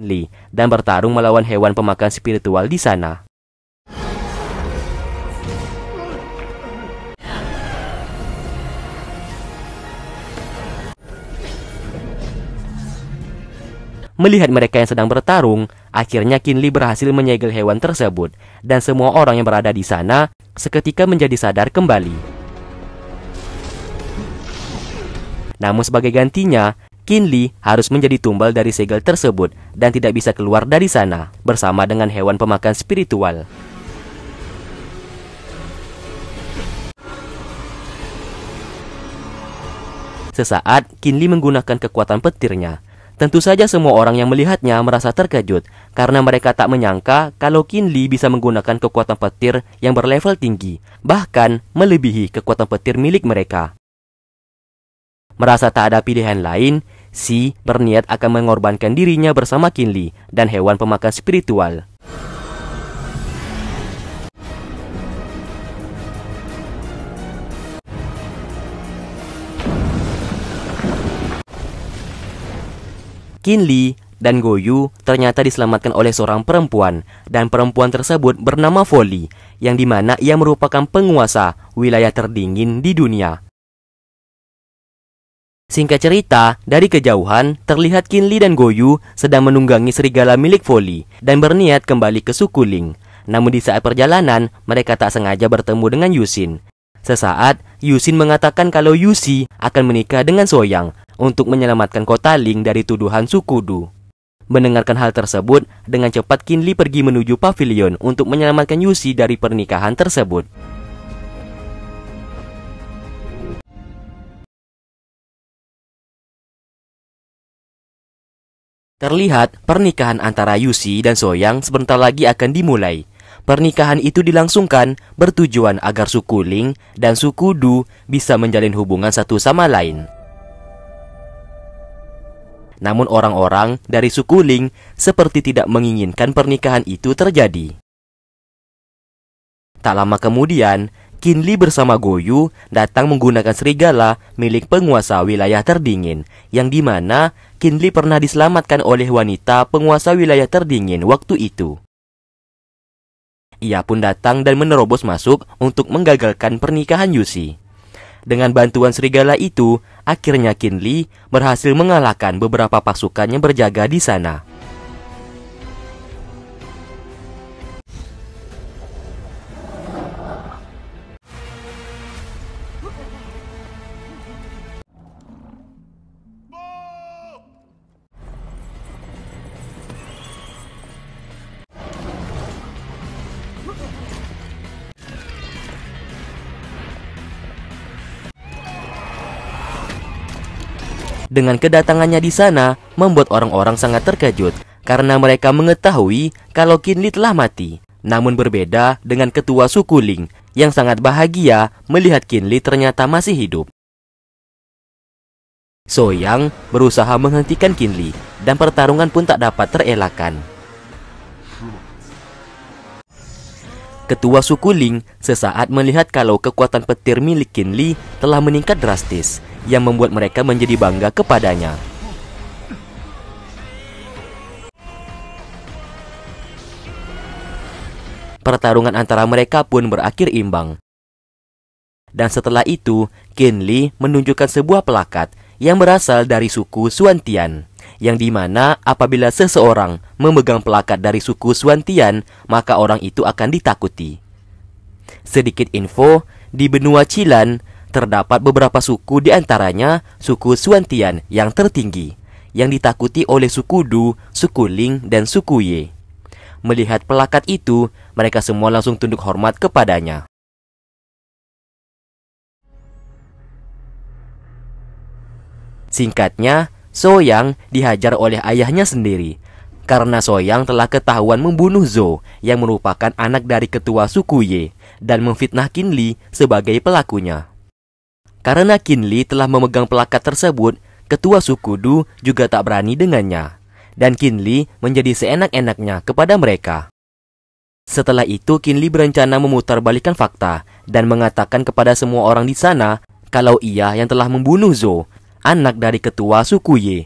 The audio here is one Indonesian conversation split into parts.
Li dan bertarung melawan hewan pemakan spiritual di sana. Melihat mereka yang sedang bertarung, akhirnya Kinli berhasil menyegel hewan tersebut, dan semua orang yang berada di sana seketika menjadi sadar kembali. Namun sebagai gantinya, Kinli harus menjadi tumbal dari segel tersebut dan tidak bisa keluar dari sana bersama dengan hewan pemakan spiritual. Sesaat, Kinli menggunakan kekuatan petirnya. Tentu saja semua orang yang melihatnya merasa terkejut karena mereka tak menyangka kalau Kinli bisa menggunakan kekuatan petir yang berlevel tinggi, bahkan melebihi kekuatan petir milik mereka. Merasa tak ada pilihan lain, Si berniat akan mengorbankan dirinya bersama Kinli dan hewan pemakan spiritual. Kinli dan Goyu ternyata diselamatkan oleh seorang perempuan dan perempuan tersebut bernama Folly yang dimana ia merupakan penguasa wilayah terdingin di dunia Singkat cerita, dari kejauhan terlihat Kinli dan Goyu sedang menunggangi serigala milik Foli dan berniat kembali ke Sukuling. Namun di saat perjalanan, mereka tak sengaja bertemu dengan Yusin. Sesaat, Yusin mengatakan kalau Yusi akan menikah dengan Soyang untuk menyelamatkan kota Ling dari tuduhan Sukudu. Mendengarkan hal tersebut, dengan cepat Kinli pergi menuju pavilion untuk menyelamatkan Yusi dari pernikahan tersebut. Terlihat pernikahan antara Yusi dan Soyang sebentar lagi akan dimulai. Pernikahan itu dilangsungkan bertujuan agar suku Ling dan suku Du bisa menjalin hubungan satu sama lain. Namun orang-orang dari suku Ling seperti tidak menginginkan pernikahan itu terjadi. Tak lama kemudian, Kinli bersama Goyu datang menggunakan serigala milik penguasa wilayah terdingin, yang dimana Kinli pernah diselamatkan oleh wanita penguasa wilayah terdingin waktu itu. Ia pun datang dan menerobos masuk untuk menggagalkan pernikahan Yusi. Dengan bantuan serigala itu, akhirnya Kinli berhasil mengalahkan beberapa pasukan yang berjaga di sana. Dengan kedatangannya di sana, membuat orang-orang sangat terkejut karena mereka mengetahui kalau Kinli telah mati. Namun berbeda dengan ketua suku Ling yang sangat bahagia melihat Kinli ternyata masih hidup. Soyang berusaha menghentikan Kinli dan pertarungan pun tak dapat terelakkan. Ketua suku Ling sesaat melihat kalau kekuatan petir milik Qin Li telah meningkat drastis, yang membuat mereka menjadi bangga kepadanya. Pertarungan antara mereka pun berakhir imbang. Dan setelah itu, Qin Li menunjukkan sebuah pelakat yang berasal dari suku Suantian yang dimana apabila seseorang memegang pelakat dari suku Swantian, maka orang itu akan ditakuti. Sedikit info, di benua Cilan terdapat beberapa suku di antaranya suku Swantian yang tertinggi, yang ditakuti oleh suku Du, suku Ling, dan suku Ye. Melihat pelakat itu, mereka semua langsung tunduk hormat kepadanya. Singkatnya, Soyang dihajar oleh ayahnya sendiri karena Soyang telah ketahuan membunuh Zo yang merupakan anak dari ketua suku Ye dan memfitnah Kinli sebagai pelakunya. Karena Kinli telah memegang pelakat tersebut, ketua suku Du juga tak berani dengannya dan Kinli menjadi seenak-enaknya kepada mereka. Setelah itu Kinli berencana memutarbalikkan fakta dan mengatakan kepada semua orang di sana kalau ia yang telah membunuh Zo anak dari ketua suku Ye.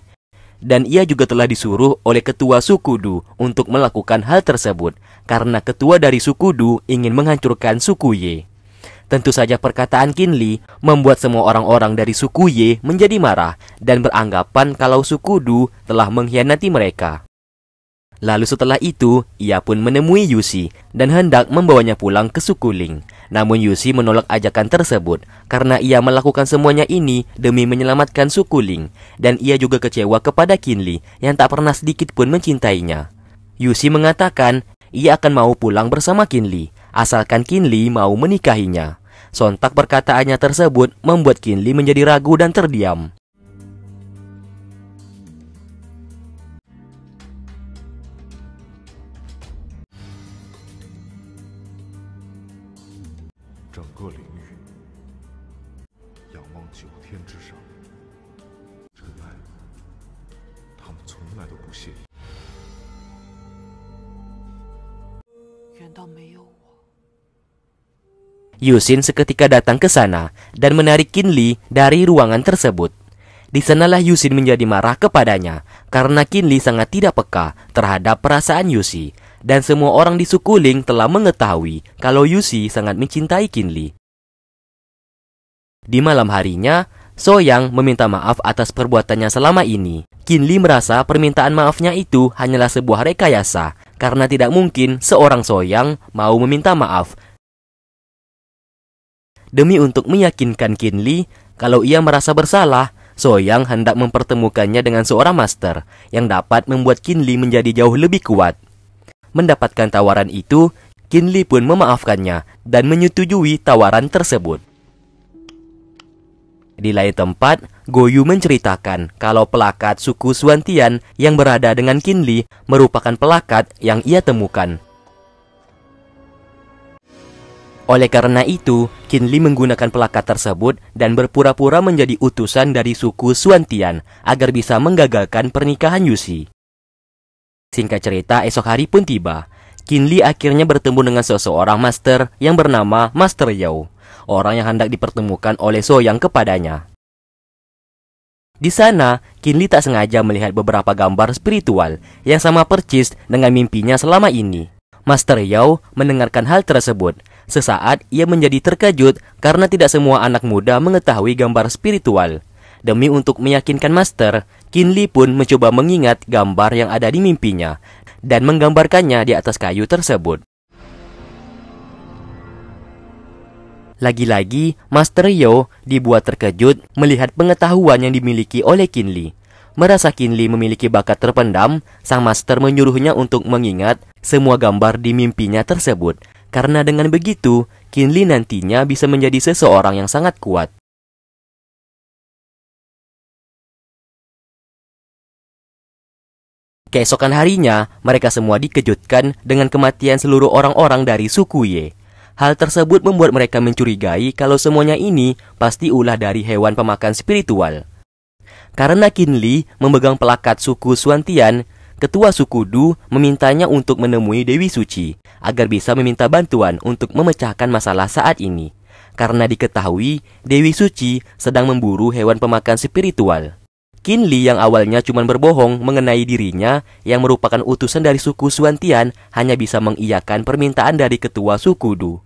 Dan ia juga telah disuruh oleh ketua suku Du untuk melakukan hal tersebut karena ketua dari suku Du ingin menghancurkan suku Ye. Tentu saja perkataan Kinli membuat semua orang-orang dari suku Ye menjadi marah dan beranggapan kalau suku Du telah mengkhianati mereka. Lalu setelah itu, ia pun menemui Yusi dan hendak membawanya pulang ke Sukuling. Namun Yusi menolak ajakan tersebut karena ia melakukan semuanya ini demi menyelamatkan Sukuling. Dan ia juga kecewa kepada Kinli yang tak pernah sedikit pun mencintainya. Yusi mengatakan ia akan mau pulang bersama Kinli, asalkan Kinli mau menikahinya. Sontak perkataannya tersebut membuat Kinli menjadi ragu dan terdiam. Yusin seketika datang ke sana dan menarik Kinli dari ruangan tersebut. Di sanalah Yusin menjadi marah kepadanya karena Kinli sangat tidak peka terhadap perasaan Yusin dan semua orang di Sukuling telah mengetahui kalau Yusi sangat mencintai Kinli. Di malam harinya, Soyang meminta maaf atas perbuatannya selama ini. Kinli merasa permintaan maafnya itu hanyalah sebuah rekayasa karena tidak mungkin seorang Soyang mau meminta maaf. Demi untuk meyakinkan Kinli kalau ia merasa bersalah, Soyang hendak mempertemukannya dengan seorang master yang dapat membuat Kinli menjadi jauh lebih kuat mendapatkan tawaran itu, Kinley pun memaafkannya dan menyetujui tawaran tersebut. Di lain tempat, Goyu menceritakan kalau pelakat suku Suantian yang berada dengan Kinli merupakan pelakat yang ia temukan. Oleh karena itu, Kinli menggunakan pelakat tersebut dan berpura-pura menjadi utusan dari suku Suantian agar bisa menggagalkan pernikahan Yusi. Singkat cerita, esok hari pun tiba. Li akhirnya bertemu dengan seseorang master yang bernama Master Yao, orang yang hendak dipertemukan oleh Yang kepadanya. Di sana, Li tak sengaja melihat beberapa gambar spiritual yang sama percis dengan mimpinya selama ini. Master Yao mendengarkan hal tersebut. Sesaat ia menjadi terkejut karena tidak semua anak muda mengetahui gambar spiritual. Demi untuk meyakinkan Master, Kinli pun mencoba mengingat gambar yang ada di mimpinya dan menggambarkannya di atas kayu tersebut. Lagi-lagi, Master Yo dibuat terkejut melihat pengetahuan yang dimiliki oleh Kinli. Merasa Kinli memiliki bakat terpendam, sang Master menyuruhnya untuk mengingat semua gambar di mimpinya tersebut. Karena dengan begitu, Kinli nantinya bisa menjadi seseorang yang sangat kuat. Keesokan harinya, mereka semua dikejutkan dengan kematian seluruh orang-orang dari suku Ye. Hal tersebut membuat mereka mencurigai kalau semuanya ini pasti ulah dari hewan pemakan spiritual. Karena Kin Li memegang pelakat suku Suantian, ketua suku Du memintanya untuk menemui Dewi Suci agar bisa meminta bantuan untuk memecahkan masalah saat ini. Karena diketahui, Dewi Suci sedang memburu hewan pemakan spiritual. Kinli yang awalnya cuma berbohong mengenai dirinya yang merupakan utusan dari suku Suantian hanya bisa mengiyakan permintaan dari ketua suku Du.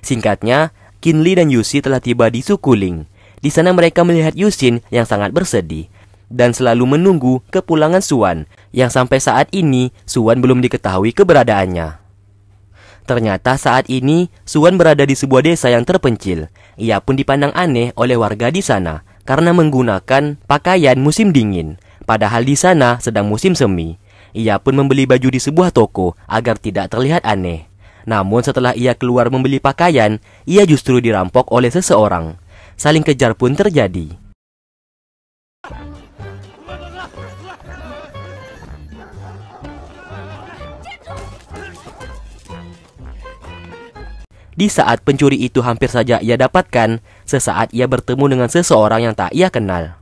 Singkatnya, Kinli dan Yusi telah tiba di suku Ling. Di sana mereka melihat Yusin yang sangat bersedih dan selalu menunggu kepulangan Suan yang sampai saat ini Suan belum diketahui keberadaannya. Ternyata saat ini Suan berada di sebuah desa yang terpencil. Ia pun dipandang aneh oleh warga di sana karena menggunakan pakaian musim dingin, padahal di sana sedang musim semi. Ia pun membeli baju di sebuah toko agar tidak terlihat aneh. Namun setelah ia keluar membeli pakaian, ia justru dirampok oleh seseorang. Saling kejar pun terjadi. Di saat pencuri itu hampir saja ia dapatkan, sesaat ia bertemu dengan seseorang yang tak ia kenal.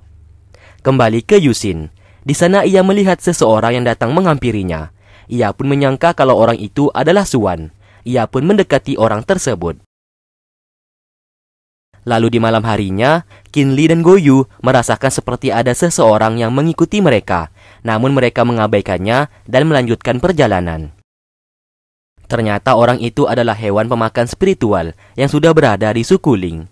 Kembali ke Yusin, di sana ia melihat seseorang yang datang menghampirinya. Ia pun menyangka kalau orang itu adalah Suan. Ia pun mendekati orang tersebut. Lalu di malam harinya, Kin Kinli dan Goyu merasakan seperti ada seseorang yang mengikuti mereka, namun mereka mengabaikannya dan melanjutkan perjalanan. Ternyata orang itu adalah hewan pemakan spiritual yang sudah berada di suku Ling.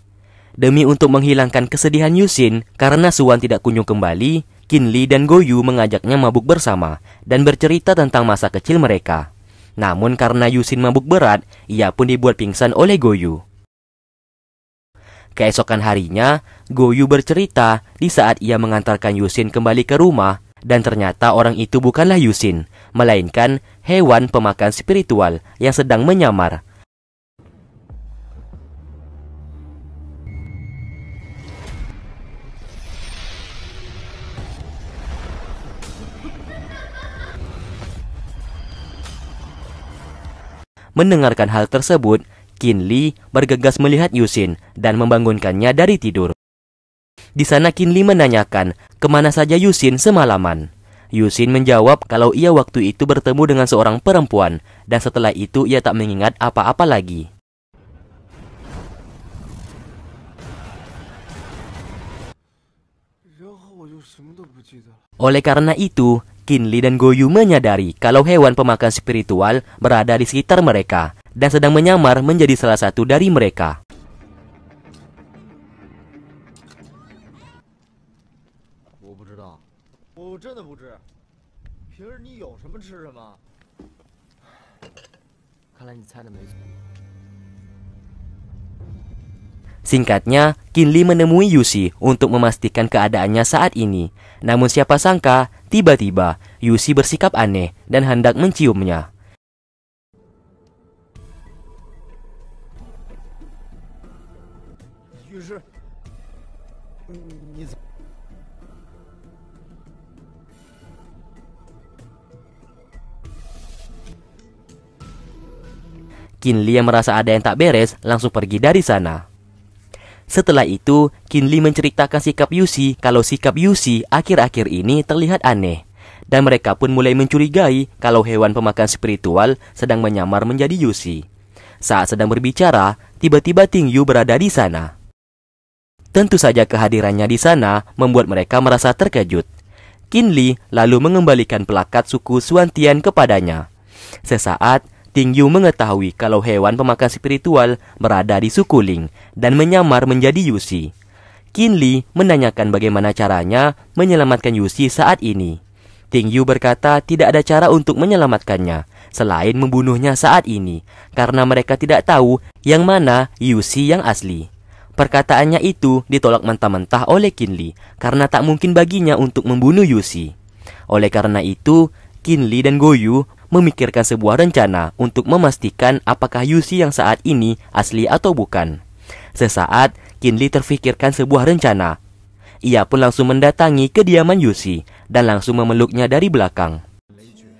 Demi untuk menghilangkan kesedihan Yusin karena Suwan tidak kunjung kembali, Kinli dan Goyu mengajaknya mabuk bersama dan bercerita tentang masa kecil mereka. Namun karena Yusin mabuk berat, ia pun dibuat pingsan oleh Goyu. Keesokan harinya, Goyu bercerita di saat ia mengantarkan Yusin kembali ke rumah dan ternyata orang itu bukanlah Yusin, melainkan hewan pemakan spiritual yang sedang menyamar. Mendengarkan hal tersebut, Kinli Li bergegas melihat Yusin dan membangunkannya dari tidur. Di sana Kinli menanyakan, kemana saja Yusin semalaman. Yusin menjawab kalau ia waktu itu bertemu dengan seorang perempuan, dan setelah itu ia tak mengingat apa-apa lagi. Oleh karena itu, Kinli dan Goyu menyadari kalau hewan pemakan spiritual berada di sekitar mereka dan sedang menyamar menjadi salah satu dari mereka. Singkatnya, Kinli menemui Yusi untuk memastikan keadaannya saat ini. Namun siapa sangka, tiba-tiba Yusi bersikap aneh dan hendak menciumnya. Kinli yang merasa ada yang tak beres langsung pergi dari sana. Setelah itu, Kinli menceritakan sikap Yusi kalau sikap Yusi akhir-akhir ini terlihat aneh. Dan mereka pun mulai mencurigai kalau hewan pemakan spiritual sedang menyamar menjadi Yusi. Saat sedang berbicara, tiba-tiba Yu berada di sana. Tentu saja kehadirannya di sana membuat mereka merasa terkejut. Kinli lalu mengembalikan pelakat suku Suantian kepadanya. Sesaat, Ting Yu mengetahui kalau hewan pemakan spiritual berada di suku Ling dan menyamar menjadi Yusi. Qin Li menanyakan bagaimana caranya menyelamatkan Yusi saat ini. Ting Yu berkata tidak ada cara untuk menyelamatkannya selain membunuhnya saat ini karena mereka tidak tahu yang mana Yusi yang asli. Perkataannya itu ditolak mentah-mentah oleh Qin Li karena tak mungkin baginya untuk membunuh Yusi. Oleh karena itu, Qin Li dan Goyu memikirkan sebuah rencana untuk memastikan apakah Yusi yang saat ini asli atau bukan. Sesaat, Kinli terfikirkan sebuah rencana. Ia pun langsung mendatangi kediaman Yusi dan langsung memeluknya dari belakang. Di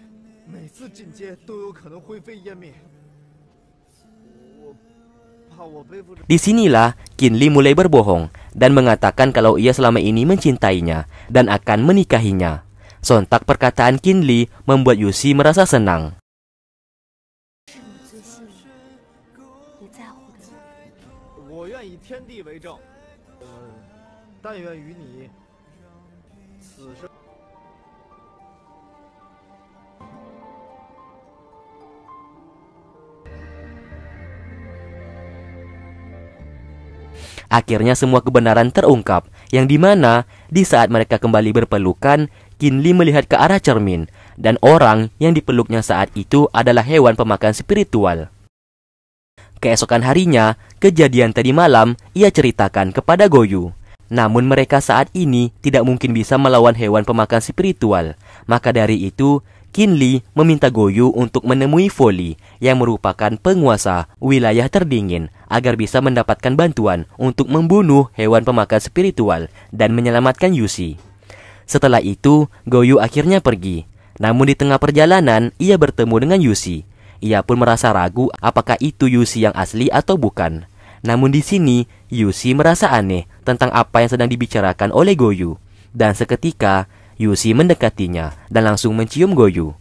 Disinilah Kinli mulai berbohong dan mengatakan kalau ia selama ini mencintainya dan akan menikahinya. Sontak perkataan Kinli membuat Yusi merasa senang. Akhirnya semua kebenaran terungkap, yang dimana di saat mereka kembali berpelukan, Kinli melihat ke arah cermin, dan orang yang dipeluknya saat itu adalah hewan pemakan spiritual. Keesokan harinya, kejadian tadi malam ia ceritakan kepada Goyu. Namun mereka saat ini tidak mungkin bisa melawan hewan pemakan spiritual. Maka dari itu, Kinli meminta Goyu untuk menemui Foli yang merupakan penguasa wilayah terdingin agar bisa mendapatkan bantuan untuk membunuh hewan pemakan spiritual dan menyelamatkan Yusi. Setelah itu, Goyu akhirnya pergi. Namun di tengah perjalanan, ia bertemu dengan Yusi. Ia pun merasa ragu apakah itu Yusi yang asli atau bukan. Namun di sini, Yusi merasa aneh tentang apa yang sedang dibicarakan oleh Goyu. Dan seketika, Yusi mendekatinya dan langsung mencium Goyu.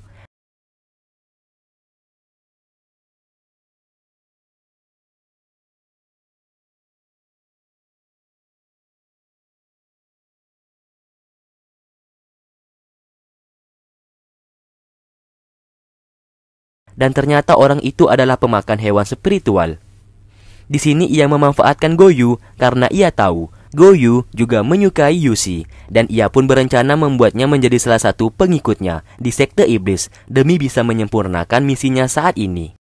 dan ternyata orang itu adalah pemakan hewan spiritual. Di sini ia memanfaatkan Goyu karena ia tahu Goyu juga menyukai Yusi dan ia pun berencana membuatnya menjadi salah satu pengikutnya di sekte iblis demi bisa menyempurnakan misinya saat ini.